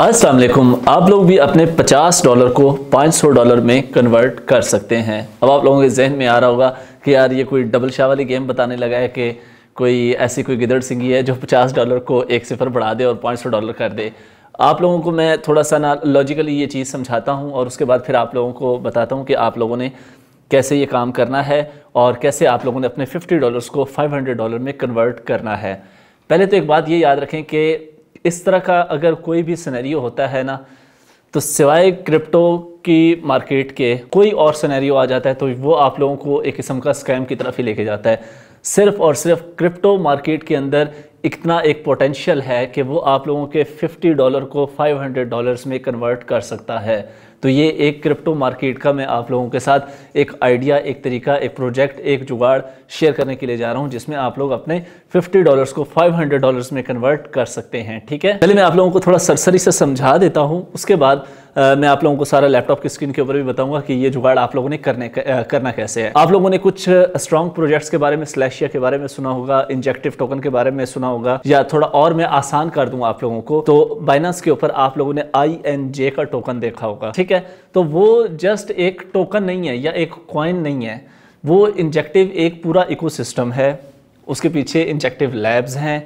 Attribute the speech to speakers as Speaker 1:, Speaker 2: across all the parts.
Speaker 1: असलम आप लोग भी अपने 50 डॉलर को 500 डॉलर में कन्वर्ट कर सकते हैं अब आप लोगों के जहन में आ रहा होगा कि यार ये कोई डबल शाह वाली गेम बताने लगा है कि कोई ऐसी कोई गिदड़ सिंगी है जो 50 डॉलर को एक सिफर बढ़ा दे और 500 डॉलर कर दे आप लोगों को मैं थोड़ा सा ना लॉजिकली ये चीज़ समझाता हूँ और उसके बाद फिर आप लोगों को बताता हूँ कि आप लोगों ने कैसे ये काम करना है और कैसे आप लोगों ने अपने फिफ्टी डॉलर को फाइव डॉलर में कन्वर्ट करना है पहले तो एक बात ये याद रखें कि इस तरह का अगर कोई भी सिनेरियो होता है ना तो सिवाय क्रिप्टो की मार्केट के कोई और सिनेरियो आ जाता है तो वो आप लोगों को एक किस्म का स्कैम की तरफ ही लेके जाता है सिर्फ और सिर्फ क्रिप्टो मार्केट के अंदर इतना एक पोटेंशियल है कि वो आप लोगों के 50 डॉलर को 500 डॉलर्स में कन्वर्ट कर सकता है तो ये एक क्रिप्टो मार्केट का मैं आप लोगों के साथ एक आइडिया एक तरीका एक प्रोजेक्ट एक जुगाड़ शेयर करने के लिए जा रहा हूँ जिसमें आप लोग अपने फिफ्टी डॉलर्स को फाइव हंड्रेड डॉलर्स में कन्वर्ट कर सकते हैं ठीक है पहले मैं आप लोगों को थोड़ा सरसरी से समझा देता हूँ उसके बाद आ, मैं आप लोगों को सारा लैपटॉप की स्क्रीन के ऊपर भी बताऊंगा कि ये जुगाड़ आप लोगों ने करने आ, करना कैसे है आप लोगों ने कुछ स्ट्रॉन्ग प्रोजेक्ट्स के बारे में स्लैशिया के बारे में सुना होगा इंजेक्टिव टोकन के बारे में सुना होगा या थोड़ा और मैं आसान कर दूंगा आप लोगों को तो बाइनास के ऊपर आप लोगों ने आई का टोकन देखा होगा ठीक है है तो वो जस्ट एक टोकन नहीं है या एक क्वाइन नहीं है वो इंजेक्टिव एक पूरा इकोसिस्टम है उसके पीछे इंजेक्टिव लैब्स हैं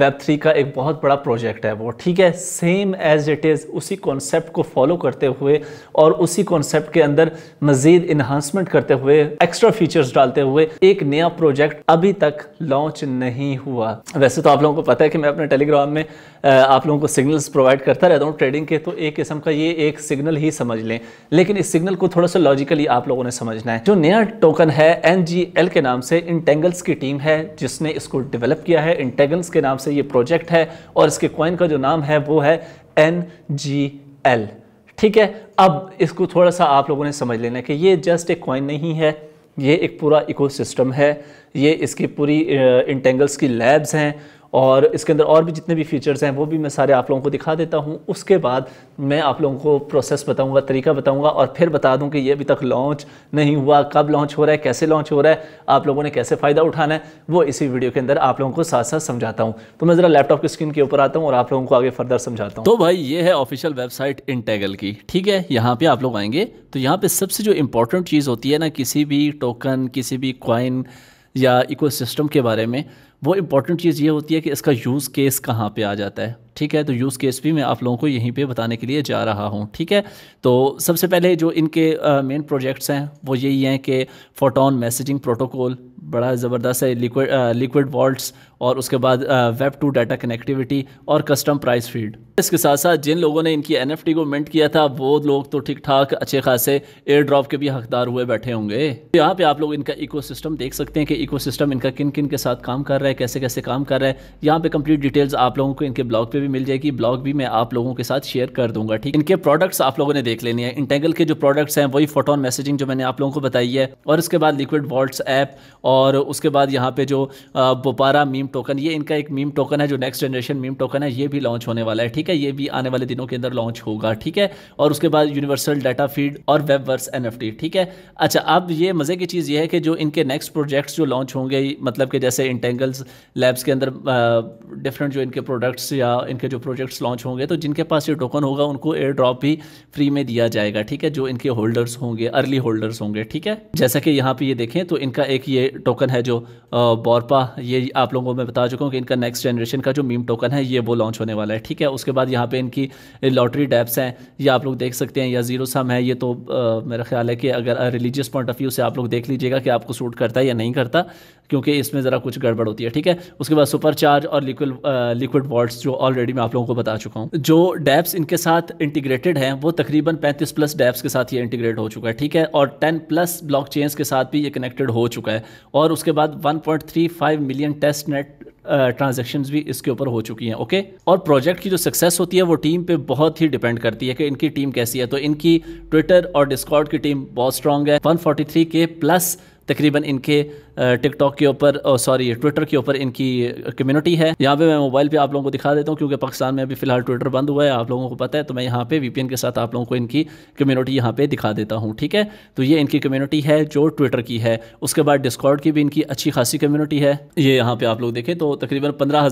Speaker 1: वेब थ्री का एक बहुत बड़ा प्रोजेक्ट है वो ठीक है सेम एज इट इज़ उसी कॉन्सेप्ट को फॉलो करते हुए और उसी कॉन्सेप्ट के अंदर मज़ीद इन्हांसमेंट करते हुए एक्स्ट्रा फीचर्स डालते हुए एक नया प्रोजेक्ट अभी तक लॉन्च नहीं हुआ वैसे तो आप लोगों को पता है कि मैं अपने टेलीग्राम में आप लोगों को सिग्नल्स प्रोवाइड करता रहता हूँ ट्रेडिंग के तो एक किस्म का ये एक सिग्नल ही समझ लें लेकिन इस सिग्नल को थोड़ा सा लॉजिकली आप लोगों ने समझना है जो नया टोकन है एन के नाम से इंटेंगल्स की टीम है जिसने इसको डिवेलप किया है इंटेगल्स के नाम से ये प्रोजेक्ट है और इसके कॉइन का जो नाम है वो है एन जी एल ठीक है अब इसको थोड़ा सा आप लोगों ने समझ लेना है कि ये जस्ट एक कॉइन नहीं है ये एक पूरा इकोसिस्टम है ये इसकी पूरी इंटेंगल्स की लैब्स हैं और इसके अंदर और भी जितने भी फीचर्स हैं वो भी मैं सारे आप लोगों को दिखा देता हूँ उसके बाद मैं आप लोगों को प्रोसेस बताऊँगा तरीका बताऊँगा और फिर बता दूँ कि ये अभी तक लॉन्च नहीं हुआ कब लॉन्च हो रहा है कैसे लॉन्च हो रहा है आप लोगों ने कैसे फ़ायदा उठाना है वो इसी वीडियो के अंदर आप लोगों को साथ साथ समझाता हूँ तो मैं ज़रा लैपटॉप की स्क्रीन के ऊपर आता हूँ और आप लोगों को आगे फर्दर समझाता हूँ तो भाई ये है ऑफिशियल वेबसाइट इंटेगल की ठीक है यहाँ पर आप लोग आएंगे तो यहाँ पर सबसे जो इम्पोर्टेंट चीज़ होती है ना किसी भी टोकन किसी भी क्वाइन या इकोसिस्टम के बारे में वो इम्पॉर्टेंट चीज़ ये होती है कि इसका यूज़ केस कहाँ पे आ जाता है ठीक है तो यूज़ केस भी मैं आप लोगों को यहीं पे बताने के लिए जा रहा हूँ ठीक है तो सबसे पहले जो इनके मेन प्रोजेक्ट्स हैं वो यही हैं कि फोटोन मैसेजिंग प्रोटोकॉल बड़ा ज़बरदस्त है लिक्विड लिक्विड वॉल्ट्स और उसके बाद वेब टू डाटा कनेक्टिविटी और कस्टम प्राइस फीड इसके साथ साथ जिन लोगों ने इनकी एन को मिंट किया था वो लोग तो ठीक ठाक अच्छे खासे एयर ड्रॉप के भी हकदार हुए बैठे होंगे तो यहाँ पे आप लोग इनका इकोसिस्टम देख सकते हैं कि इकोसिस्टम इनका किन किन के साथ काम कर रहा है कैसे कैसे काम कर रहा है यहाँ पे कंप्लीट डिटेल्स आप लोगों को इनके ब्लॉग पे भी मिल जाएगी ब्लॉग भी मैं आप लोगों के साथ शेयर कर दूंगा ठीक इनके प्रोडक्ट्स आप लोगों ने देख लेने हैं इंटेंगल के जो प्रोडक्ट्स हैं वही फोटोन मैसेजिंग जो मैंने आप लोगों को बताई है और उसके बाद लिक्विड वॉल्ट ऐप और उसके बाद यहाँ पे जो बोपारा मीम टोकन ये इनका एक मीम टोकन है जो नेक्स्ट जनरेशन मीम टोकन है ये भी लॉन्च होने वाला है ठीक है ये भी आने वाले दिनों के अंदर लॉन्च होगा ठीक है और उसके बाद यूनिवर्सल डाटा फीड और वेब वर्स एन ठीक है अच्छा अब ये मज़े की चीज़ ये है कि जो इनके नेक्स्ट प्रोजेक्ट्स जो लॉन्च होंगे मतलब कि जैसे इंटेंगल्स लैब्स के अंदर डिफरेंट जो इनके प्रोडक्ट्स या इनके जो प्रोजेक्ट्स लॉन्च होंगे तो जिनके पास ये टोकन होगा उनको एयर ड्रॉप भी फ्री में दिया जाएगा ठीक है जो इनके होल्डर्स होंगे अर्ली होल्डर्स होंगे ठीक है जैसा कि यहाँ पे ये देखें तो इनका एक ये टोकन है जो बॉरपा ये आप लोगों को मैं बता चुका हूँ कि इनका नेक्स्ट जनरेशन का जो मीम टोकन है ये वो लॉन्च होने वाला है ठीक है उसके बाद यहाँ पर इनकी लॉटरी डैप्स हैं ये आप लोग देख सकते हैं या जीरो सम है ये तो मेरा ख्याल है कि अगर रिलीजियस पॉइंट ऑफ व्यू से आप लोग देख लीजिएगा कि आपको सूट करता है या नहीं करता क्योंकि इसमें ज़रा कुछ गड़बड़ होती है ठीक है उसके बाद सुपर चार्ज और लिक्विड लिक्विड वॉल्ट जो ऑलरेडी ऑलरेडी मैं आप लोगों को बता चुका हूँ जो डैप्स इनके साथ इंटीग्रेटेड हैं वो तकरीबन 35 प्लस डैप्स के साथ ये इंटीग्रेट हो चुका है ठीक है और 10 प्लस ब्लॉक के साथ भी ये कनेक्टेड हो चुका है और उसके बाद 1.35 million testnet transaction uh, भी इसके ऊपर हो चुकी हैं ओके और प्रोजेक्ट की जो सक्सेस होती है वो टीम पे बहुत ही डिपेंड करती है कि इनकी टीम कैसी है तो इनकी ट्विटर और डिस्कॉर्ड की टीम बहुत स्ट्रांग है 143 के प्लस तकरीबन इनके टिकटॉक के ऊपर सॉरी ट्विटर के ऊपर इनकी कम्युनिटी है यहाँ पे मैं मोबाइल पे आप लोगों को दिखा देता हूँ क्योंकि पाकिस्तान में अभी फ़िलहाल ट्विटर बंद हुआ है आप लोगों को पता है तो मैं यहाँ पे वीपीएन के साथ आप लोगों को इनकी कम्युनिटी यहाँ पे दिखा देता हूँ ठीक है तो ये इनकी कम्युनिटी है जो ट्विटर की है उसके बाद डिस्कॉर्ड की भी इनकी अच्छी खासी कम्युनिटी है ये यहाँ पर आप लोग देखें तो तकरीबन पंद्रह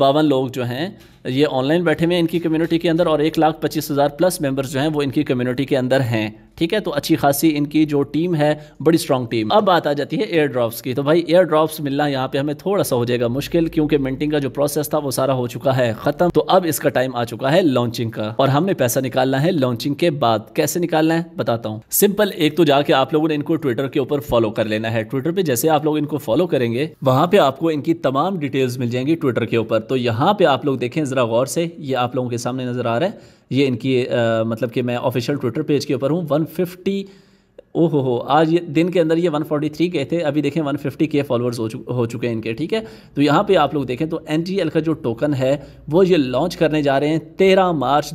Speaker 1: बावन लोग जो हैं ये ऑनलाइन बैठे हुए हैं इनकी कम्युनिटी के अंदर और एक लाख पच्चीस हज़ार प्लस मेंबर्स जो हैं वो इनकी कम्युनिटी के अंदर हैं ठीक है तो अच्छी खासी इनकी जो टीम है बड़ी स्ट्रॉन्ग टीम अब बात आ जाती है एयर ड्रॉप्स की तो भाई एयर ड्रॉप्स मिलना यहाँ पे हमें थोड़ा सा हो जाएगा मुश्किल क्योंकि मिनटिंग का जो प्रोसेस था वो सारा हो चुका है खत्म तो अब इसका टाइम आ चुका है लॉन्चिंग का और हमने पैसा निकालना है लॉन्चिंग के बाद कैसे निकालना है बताता हूँ सिंपल एक तो जाके आप लोगों ने इनको ट्विटर के ऊपर फॉलो कर लेना है ट्विटर पर जैसे आप लोग इनको फॉलो करेंगे वहां पे आपको इनकी तमाम डिटेल्स मिल जाएंगी ट्विटर के ऊपर तो यहाँ पे आप लोग देखें ज़रा गौर से ये आप लोगों के सामने नज़र आ रहा है ये इनकी आ, मतलब कि मैं ऑफिशियल ट्विटर पेज के ऊपर हूँ 150 फिफ्टी ओहो हो आज ये दिन के अंदर ये 143 गए थे अभी देखें 150 के फॉलोअर्स हो, चु, हो चुके हैं इनके ठीक है तो यहाँ पे आप लोग देखें तो एन का जो टोकन है वो ये लॉन्च करने जा रहे हैं तेरह मार्च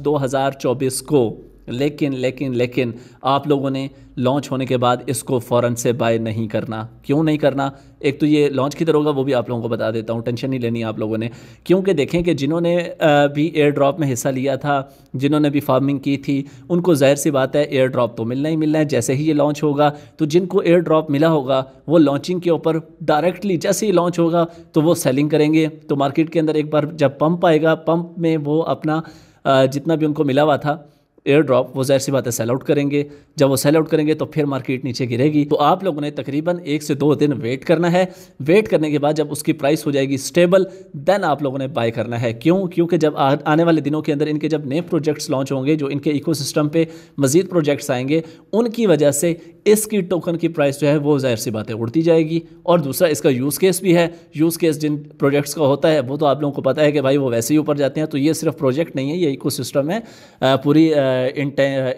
Speaker 1: चौबीस को लेकिन लेकिन लेकिन आप लोगों ने लॉन्च होने के बाद इसको फ़ौर से बाय नहीं करना क्यों नहीं करना एक तो ये लॉन्च किधर होगा वो भी आप लोगों को बता देता हूँ टेंशन नहीं लेनी आप लोगों ने क्योंकि देखें कि जिन्होंने भी एयर ड्रॉप में हिस्सा लिया था जिन्होंने भी फार्मिंग की थी उनको ज़ाहिर सी बात है एयर ड्रॉप तो मिलना ही मिलना है जैसे ही ये लॉन्च होगा तो जिनको एयर ड्रॉप मिला होगा वो लॉन्चिंग के ऊपर डायरेक्टली जैसे ही लॉन्च होगा तो वो सेलिंग करेंगे तो मार्केट के अंदर एक बार जब पम्प आएगा पम्प में वो अपना जितना भी उनको मिला हुआ था एयर ड्रॉप वो जहर सी बात है सेल आउट करेंगे जब वो सेल आउट करेंगे तो फिर मार्केट नीचे गिरेगी तो आप लोगों ने तकरीबन एक से दो दिन वेट करना है वेट करने के बाद जब उसकी प्राइस हो जाएगी स्टेबल देन आप लोगों ने बाय करना है क्यों क्योंकि जब आने वाले दिनों के अंदर इनके जब नए प्रोजेक्ट्स लॉन्च होंगे जो इनके इको पे मज़ीद प्रोजेक्ट्स आएंगे उनकी वजह से इसकी टोकन की प्राइस जो है वो जाहिर सी बातें उड़ती जाएगी और दूसरा इसका यूज़ केस भी है यूज़ केस जिन प्रोजेक्ट्स का होता है वो तो आप लोगों को पता है कि भाई वो वैसे ही ऊपर जाते हैं तो ये सिर्फ प्रोजेक्ट नहीं है ये इको सिस्टम है पूरी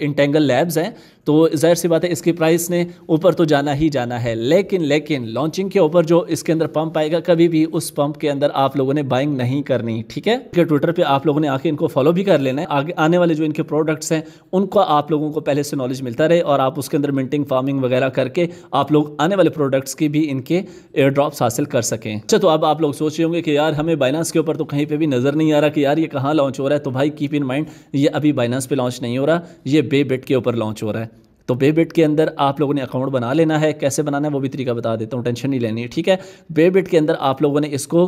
Speaker 1: इंटेंगल लैब्स हैं तो जाहिर सी बात है इसकी प्राइस ने ऊपर तो जाना ही जाना है लेकिन लेकिन लॉन्चिंग के ऊपर जो इसके अंदर पंप आएगा कभी भी उस पंप के अंदर आप लोगों ने बाइंग नहीं करनी ठीक है ट्विटर पर आप लोगों ने आके इनको फॉलो भी कर लेना है आगे आने वाले जो इनके प्रोडक्ट्स हैं उनको आप लोगों को पहले से नॉलेज मिलता रहे और आप उसके अंदर मिनटिंग फार्मिंग वगैरह करके आप लोग आने वाले प्रोडक्ट्स की भी इनके एयर ड्रॉप्स हासिल कर सकें अच्छा तो अब आप लोग सोच रहे होंगे कि यार हमें बाइनास के ऊपर तो कहीं पर भी नज़र नहीं आ रहा कि यार ये कहाँ लॉन्च हो रहा है तो भाई कीप इन माइंड ये अभी बाइनास पर लॉन्च नहीं हो रहा ये बे बेट के ऊपर लॉन्च हो रहा है तो बेबिट के अंदर आप लोगों ने अकाउंट बना लेना है कैसे बनाना है वो भी तरीका बता देता हूँ टेंशन नहीं लेनी है ठीक है बेबिट के अंदर आप लोगों ने इसको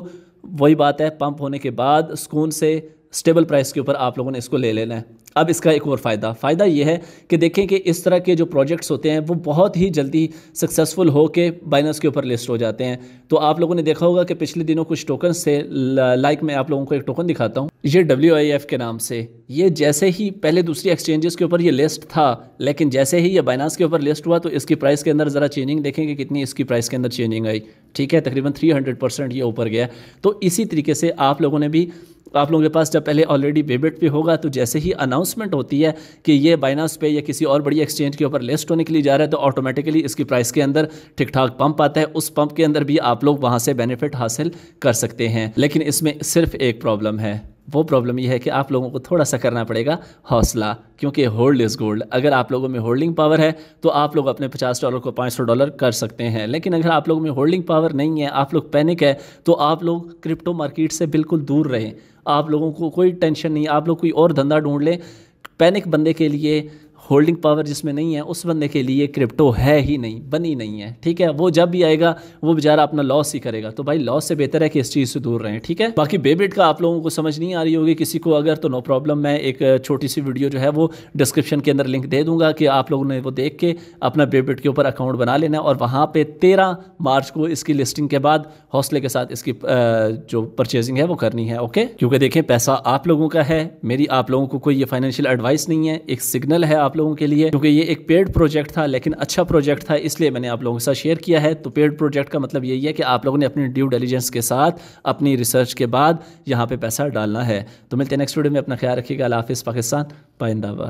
Speaker 1: वही बात है पंप होने के बाद सुकून से स्टेबल प्राइस के ऊपर आप लोगों ने इसको ले लेना है अब इसका एक और फ़ायदा फ़ायदा यह है कि देखें कि इस तरह के जो प्रोजेक्ट्स होते हैं वो बहुत ही जल्दी सक्सेसफुल हो के बाइनस के ऊपर लिस्ट हो जाते हैं तो आप लोगों ने देखा होगा कि पिछले दिनों कुछ टोकन से लाइक मैं आप लोगों को एक टोकन दिखाता हूँ ये डब्ल्यू के नाम से ये जैसे ही पहले दूसरी एक्सचेंजेस के ऊपर ये लिस्ट था लेकिन जैसे ही ये बाइनास के ऊपर लिस्ट हुआ तो इसकी प्राइस के अंदर ज़रा चेंजिंग देखें कि कितनी इसकी प्राइस के अंदर चेंजिंग आई ठीक है तकरीबन 300 परसेंट ये ऊपर गया तो इसी तरीके से आप लोगों ने भी आप लोगों के पास जब पहले ऑलरेडी पेबेट पे होगा तो जैसे ही अनाउंसमेंट होती है कि ये बाइनास पे या किसी और बड़ी एक्सचेंज के ऊपर लिस्ट होने के लिए जा रहा है तो ऑटोमेटिकली इसकी प्राइस के अंदर ठीक ठाक पंप आता है उस पंप के अंदर भी आप लोग वहाँ से बेनिफिट हासिल कर सकते हैं लेकिन इसमें सिर्फ एक प्रॉब्लम है वो प्रॉब्लम ये है कि आप लोगों को थोड़ा सा करना पड़ेगा हौसला क्योंकि होल्ड इज़ गोल्ड अगर आप लोगों में होल्डिंग पावर है तो आप लोग अपने पचास डॉलर को पाँच सौ डॉलर कर सकते हैं लेकिन अगर आप लोगों में होल्डिंग पावर नहीं है आप लोग पैनिक है तो आप लोग क्रिप्टो मार्केट से बिल्कुल दूर रहें आप लोगों को कोई टेंशन नहीं आप लोग कोई और धंधा ढूंढ लें पैनिक बंदे के लिए होल्डिंग पावर जिसमें नहीं है उस बंदे के लिए क्रिप्टो है ही नहीं बनी नहीं है ठीक है वो जब भी आएगा वो बेचारा अपना लॉस ही करेगा तो भाई लॉस से बेहतर है कि इस चीज़ से दूर रहें ठीक है बाकी बेबिट का आप लोगों को समझ नहीं आ रही होगी किसी को अगर तो नो प्रॉब्लम मैं एक छोटी सी वीडियो जो है वो डिस्क्रिप्शन के अंदर लिंक दे दूंगा कि आप लोगों ने वो देख के अपना बेबिट के ऊपर अकाउंट बना लेना और वहाँ पर तेरह मार्च को इसकी लिस्टिंग के बाद हौसले के साथ इसकी जो परचेजिंग है वो करनी है ओके क्योंकि देखें पैसा आप लोगों का है मेरी आप लोगों को कोई ये फाइनेंशियल एडवाइस नहीं है एक सिग्नल है आप आप लोगों के लिए क्योंकि ये एक पेड प्रोजेक्ट था लेकिन अच्छा प्रोजेक्ट था इसलिए मैंने आप लोगों के साथ शेयर किया है तो पेड प्रोजेक्ट का मतलब यही है कि आप लोगों ने अपनी ड्यू डेलीजेंस के साथ अपनी रिसर्च के बाद यहाँ पर पैसा डालना है तो मिलते हैं नेक्स्ट वीडियो में अपना ख्याल रखिएगा अला हाफिज़ पाकिस्तान पाइंदाबाद